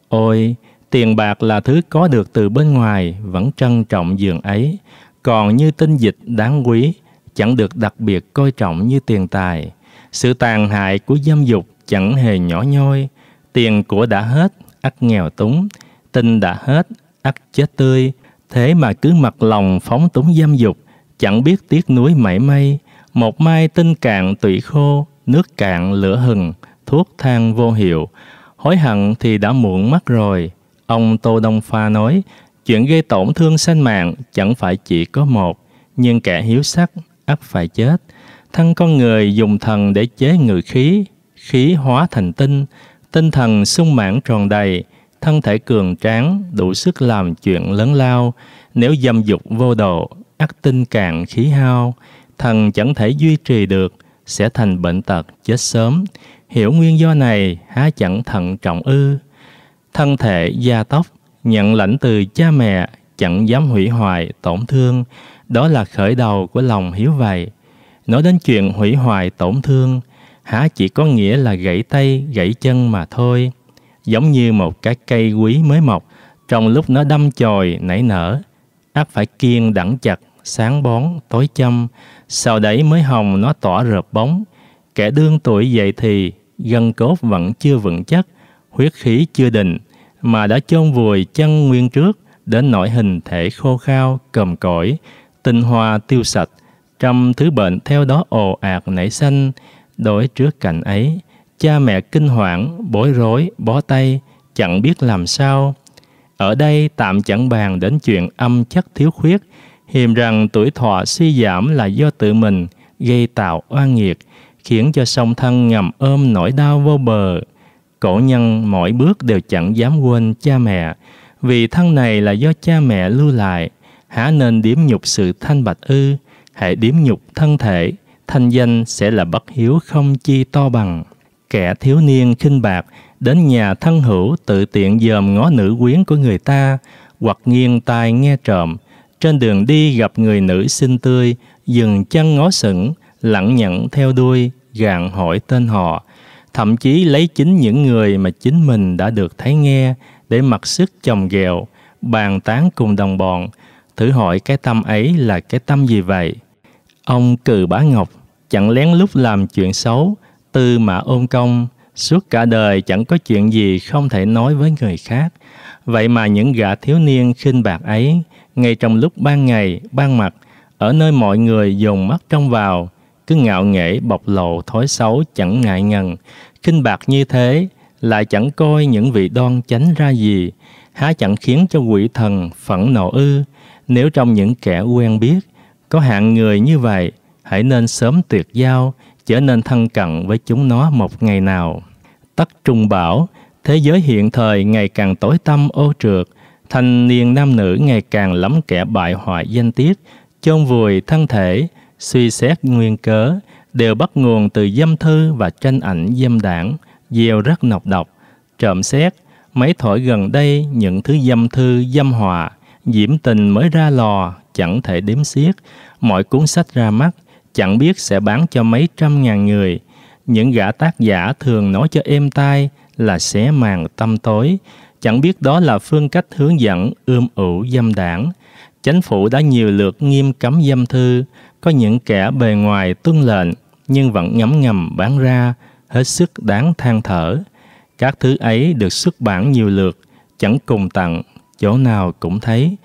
Ôi, tiền bạc là thứ có được từ bên ngoài vẫn trân trọng giường ấy, còn như tinh dịch đáng quý chẳng được đặc biệt coi trọng như tiền tài. Sự tàn hại của dâm dục chẳng hề nhỏ nhoi, tiền của đã hết, ắt nghèo túng, tinh đã hết, ắt chết tươi, thế mà cứ mặc lòng phóng túng dâm dục, chẳng biết tiếc nuối mảy may, một mai tinh cạn tủy khô, nước cạn lửa hừng, thuốc thang vô hiệu. Hối hận thì đã muộn mất rồi. Ông Tô Đông Pha nói, chuyện gây tổn thương sinh mạng chẳng phải chỉ có một, nhưng kẻ hiếu sắc ắt phải chết. Thân con người dùng thần để chế ngự khí, khí hóa thành tinh, tinh thần sung mãn tròn đầy, thân thể cường tráng, đủ sức làm chuyện lớn lao. Nếu dâm dục vô độ, ắt tinh cạn khí hao, thần chẳng thể duy trì được – sẽ thành bệnh tật chết sớm hiểu nguyên do này há chẳng thận trọng ư thân thể da tóc nhận lãnh từ cha mẹ chẳng dám hủy hoại tổn thương đó là khởi đầu của lòng hiếu vậy nói đến chuyện hủy hoại tổn thương há chỉ có nghĩa là gãy tay gãy chân mà thôi giống như một cái cây quý mới mọc trong lúc nó đâm chồi nảy nở ác phải kiên đẳng chặt sáng bón tối châm sau đấy mới hồng nó tỏ rợp bóng. Kẻ đương tuổi dậy thì, gân cốt vẫn chưa vững chắc, huyết khí chưa định, mà đã chôn vùi chân nguyên trước đến nỗi hình thể khô khao, cầm cỏi, tinh hoa tiêu sạch, trăm thứ bệnh theo đó ồ ạt nảy sanh. đổi trước cảnh ấy, cha mẹ kinh hoảng, bối rối, bó tay, chẳng biết làm sao. Ở đây tạm chẳng bàn đến chuyện âm chất thiếu khuyết, hiềm rằng tuổi thọ suy giảm là do tự mình gây tạo oan nghiệt, khiến cho song thân ngầm ôm nỗi đau vô bờ. Cổ nhân mỗi bước đều chẳng dám quên cha mẹ, vì thân này là do cha mẹ lưu lại, hả nên điếm nhục sự thanh bạch ư, hãy điếm nhục thân thể, thanh danh sẽ là bất hiếu không chi to bằng. Kẻ thiếu niên khinh bạc, đến nhà thân hữu tự tiện dòm ngó nữ quyến của người ta, hoặc nghiêng tai nghe trộm, trên đường đi gặp người nữ xinh tươi, dừng chân ngó sững, lẳng nhận theo đuôi, gạn hỏi tên họ. Thậm chí lấy chính những người mà chính mình đã được thấy nghe để mặc sức chồng ghẹo, bàn tán cùng đồng bọn, thử hỏi cái tâm ấy là cái tâm gì vậy? Ông cừ bá ngọc, chẳng lén lút làm chuyện xấu, tư mà ôn công, suốt cả đời chẳng có chuyện gì không thể nói với người khác. Vậy mà những gã thiếu niên khinh bạc ấy ngay trong lúc ban ngày, ban mặt, ở nơi mọi người dồn mắt trông vào, cứ ngạo nghễ bộc lộ thói xấu chẳng ngại ngần, khinh bạc như thế, lại chẳng coi những vị đoan chánh ra gì, há chẳng khiến cho quỷ thần phẫn nộ ư, nếu trong những kẻ quen biết, có hạng người như vậy, hãy nên sớm tuyệt giao, trở nên thân cận với chúng nó một ngày nào. Tắc trung bảo, thế giới hiện thời ngày càng tối tăm ô trượt, thanh niên nam nữ ngày càng lắm kẻ bại hoại danh tiết, chôn vùi thân thể, suy xét nguyên cớ, đều bắt nguồn từ dâm thư và tranh ảnh dâm đảng, gieo rất nọc độc, trộm xét, mấy thổi gần đây những thứ dâm thư dâm hòa diễm tình mới ra lò, chẳng thể đếm xiết, mọi cuốn sách ra mắt, chẳng biết sẽ bán cho mấy trăm ngàn người. Những gã tác giả thường nói cho êm tai là xé màn tâm tối, Chẳng biết đó là phương cách hướng dẫn ươm ủ dâm đảng. Chánh phủ đã nhiều lượt nghiêm cấm dâm thư, có những kẻ bề ngoài tuân lệnh nhưng vẫn ngấm ngầm bán ra, hết sức đáng than thở. Các thứ ấy được xuất bản nhiều lượt, chẳng cùng tặng, chỗ nào cũng thấy.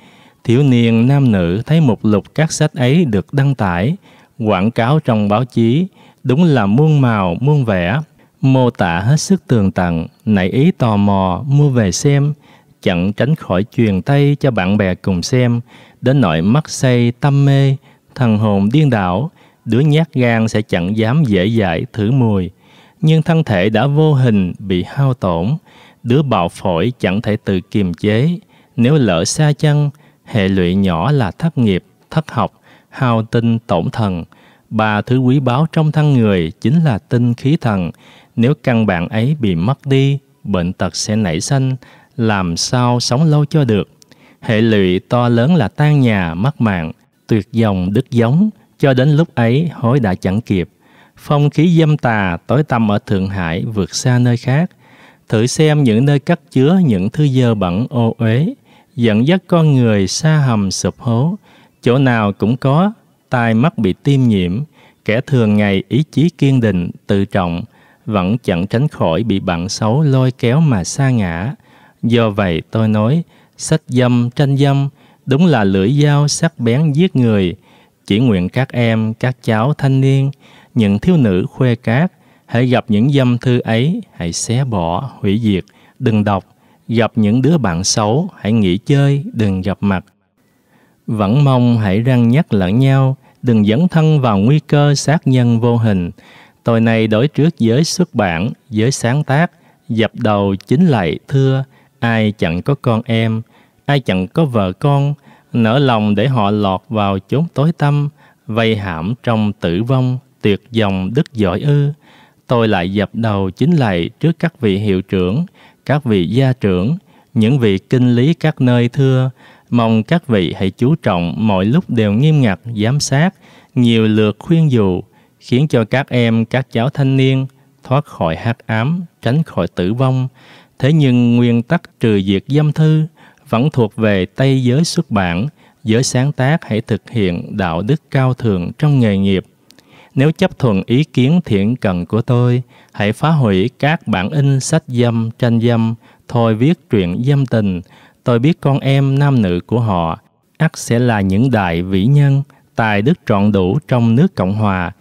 Thiếu niên nam nữ thấy mục lục các sách ấy được đăng tải, quảng cáo trong báo chí, đúng là muôn màu, muôn vẻ, mô tả hết sức tường tận, nảy ý tò mò mua về xem, chẳng tránh khỏi truyền tay cho bạn bè cùng xem, đến nỗi mắt say tâm mê, thần hồn điên đảo, đứa nhát gan sẽ chẳng dám dễ dãi thử mùi. Nhưng thân thể đã vô hình bị hao tổn, đứa bạo phổi chẳng thể tự kiềm chế. Nếu lỡ xa chân, hệ lụy nhỏ là thất nghiệp, thất học, hao tinh tổn thần. Ba thứ quý báu trong thân người chính là tinh khí thần, nếu căn bản ấy bị mất đi bệnh tật sẽ nảy sinh làm sao sống lâu cho được hệ lụy to lớn là tan nhà mất mạng tuyệt dòng đứt giống cho đến lúc ấy hối đã chẳng kịp phong khí dâm tà tối tăm ở thượng hải vượt xa nơi khác thử xem những nơi cất chứa những thứ dơ bẩn ô uế dẫn dắt con người xa hầm sụp hố chỗ nào cũng có tai mắt bị tiêm nhiễm kẻ thường ngày ý chí kiên định tự trọng vẫn chẳng tránh khỏi bị bạn xấu lôi kéo mà xa ngã. Do vậy tôi nói, sách dâm, tranh dâm, đúng là lưỡi dao sắc bén giết người. Chỉ nguyện các em, các cháu thanh niên, những thiếu nữ khuê cát, hãy gặp những dâm thư ấy, hãy xé bỏ, hủy diệt, đừng đọc. Gặp những đứa bạn xấu, hãy nghỉ chơi, đừng gặp mặt. Vẫn mong hãy răng nhắc lẫn nhau, đừng dẫn thân vào nguy cơ sát nhân vô hình, Tôi nay đối trước giới xuất bản, giới sáng tác, dập đầu chính lại thưa, ai chẳng có con em, ai chẳng có vợ con, nỡ lòng để họ lọt vào chốn tối tăm, vây hãm trong tử vong, tuyệt dòng đức giỏi ư. Tôi lại dập đầu chính lại trước các vị hiệu trưởng, các vị gia trưởng, những vị kinh lý các nơi thưa, mong các vị hãy chú trọng mọi lúc đều nghiêm ngặt giám sát, nhiều lượt khuyên dụ, khiến cho các em, các cháu thanh niên thoát khỏi hắc ám, tránh khỏi tử vong. Thế nhưng nguyên tắc trừ diệt dâm thư vẫn thuộc về Tây giới xuất bản, giới sáng tác hãy thực hiện đạo đức cao thượng trong nghề nghiệp. Nếu chấp thuận ý kiến thiện cần của tôi, hãy phá hủy các bản in sách dâm, tranh dâm, thôi viết truyện dâm tình. Tôi biết con em nam nữ của họ ắt sẽ là những đại vĩ nhân, tài đức trọn đủ trong nước Cộng hòa,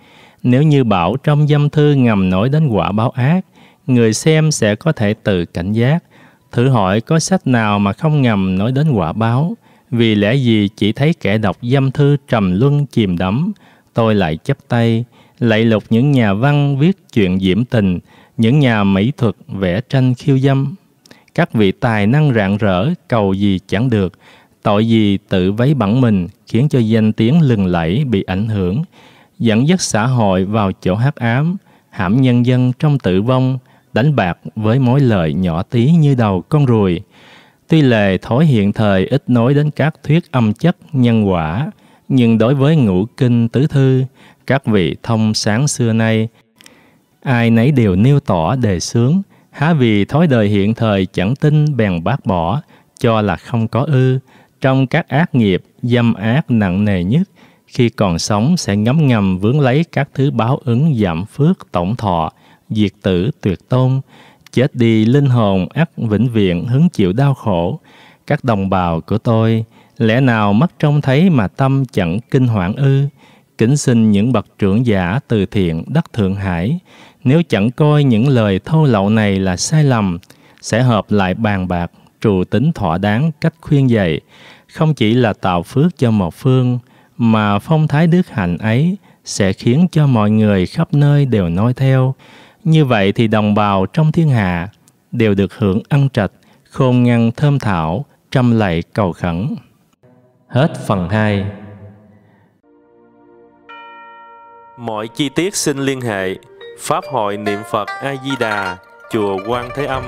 nếu như bảo trong dâm thư ngầm nói đến quả báo ác, người xem sẽ có thể tự cảnh giác, thử hỏi có sách nào mà không ngầm nói đến quả báo, vì lẽ gì chỉ thấy kẻ đọc dâm thư trầm luân chìm đắm, tôi lại chấp tay, lại lục những nhà văn viết chuyện diễm tình, những nhà mỹ thuật vẽ tranh khiêu dâm. Các vị tài năng rạng rỡ, cầu gì chẳng được, tội gì tự vấy bẩn mình khiến cho danh tiếng lừng lẫy bị ảnh hưởng dẫn dắt xã hội vào chỗ hắc ám, hãm nhân dân trong tử vong, đánh bạc với mối lợi nhỏ tí như đầu con ruồi. Tuy lề thói hiện thời ít nói đến các thuyết âm chất nhân quả, nhưng đối với ngũ kinh tứ thư, các vị thông sáng xưa nay, ai nấy đều nêu tỏ đề sướng há vì thói đời hiện thời chẳng tin bèn bác bỏ, cho là không có ư, trong các ác nghiệp, dâm ác nặng nề nhất khi còn sống sẽ ngấm ngầm vướng lấy các thứ báo ứng giảm phước tổng thọ, diệt tử tuyệt tôn, chết đi linh hồn ắt vĩnh viễn hứng chịu đau khổ. Các đồng bào của tôi, lẽ nào mắt trông thấy mà tâm chẳng kinh hoảng ư? Kính xin những bậc trưởng giả từ thiện đất Thượng Hải, nếu chẳng coi những lời thô lậu này là sai lầm, sẽ hợp lại bàn bạc, trù tính thỏa đáng cách khuyên dạy, không chỉ là tạo phước cho một phương, mà phong thái đức hạnh ấy sẽ khiến cho mọi người khắp nơi đều noi theo. Như vậy thì đồng bào trong thiên hạ đều được hưởng ăn trạch, khôn ngăn thơm thảo, trăm lạy cầu khẩn. Hết phần 2 Mọi chi tiết xin liên hệ Pháp hội niệm Phật A Di Đà, chùa Quan Thế Âm,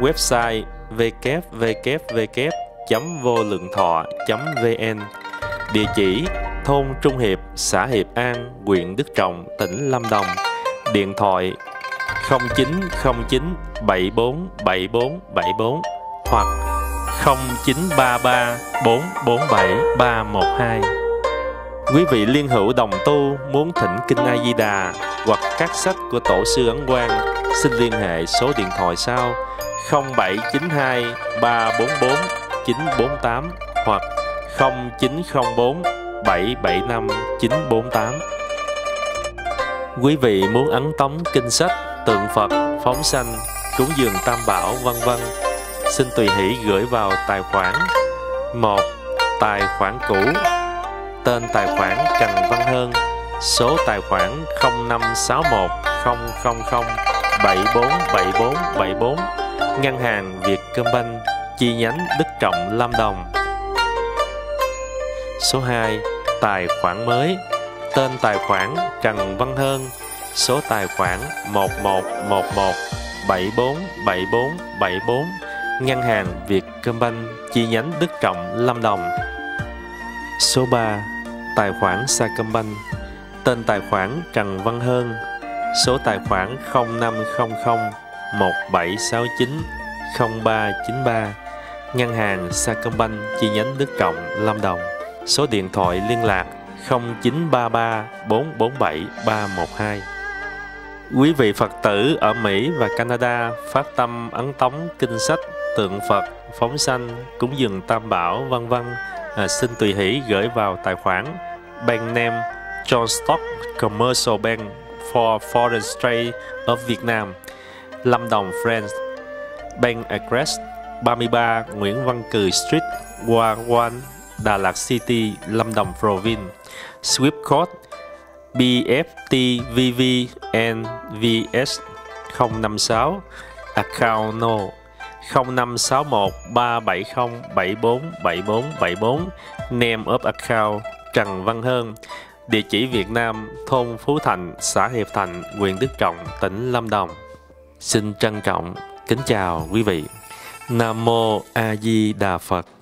website www.vô lượng thọ.vn Địa chỉ thôn Trung Hiệp, xã Hiệp An, huyện Đức Trọng, tỉnh Lâm Đồng. Điện thoại 0909 74 74 74 hoặc 0933 447 312. Quý vị liên hữu đồng tu muốn thỉnh Kinh A Di Đà hoặc các sách của Tổ sư Ấn Quang xin liên hệ số điện thoại sau 0792 344 948 hoặc 0904 775 948. Quý vị muốn ấn tống kinh sách, tượng Phật, phóng sanh, cúng dường tam bảo vân vân, xin tùy hỷ gửi vào tài khoản 1. Tài khoản cũ Tên tài khoản Trần Văn Hơn Số tài khoản 0561 000 747474 Ngân hàng Vietcombank chi nhánh Đức Trọng Lâm Đồng Số 2. Tài khoản mới Tên tài khoản Trần Văn Hơn Số tài khoản 1111 747474 Ngân hàng Vietcombank chi nhánh Đức Trọng Lâm Đồng Số 3. Tài khoản Sacombank Tên tài khoản Trần Văn Hơn Số tài khoản 0500 1769 0393 Ngân hàng Sacombank chi nhánh Đức Trọng Lâm Đồng Số điện thoại liên lạc 0933 447 312 Quý vị Phật tử ở Mỹ và Canada phát tâm ấn tống kinh sách, tượng Phật, phóng sanh, cúng dường tam bảo, vân vân à, xin tùy hỷ gửi vào tài khoản Bank Name John Stock Commercial Bank for Foreign Trade of Vietnam, Lâm Đồng, Friends Bank Address 33 Nguyễn Văn Cừ Street, Hoa Quan, Đà Lạt City, Lâm Đồng Province, Swift Code BFTVVNVS 056 Account No 0561 370 7474 74 Name of Account Trần Văn Hơn Địa chỉ Việt Nam, thôn Phú Thành, xã Hiệp Thành, huyện Đức Trọng, tỉnh Lâm Đồng. Xin trân trọng kính chào quý vị. Nam mô A Di Đà Phật.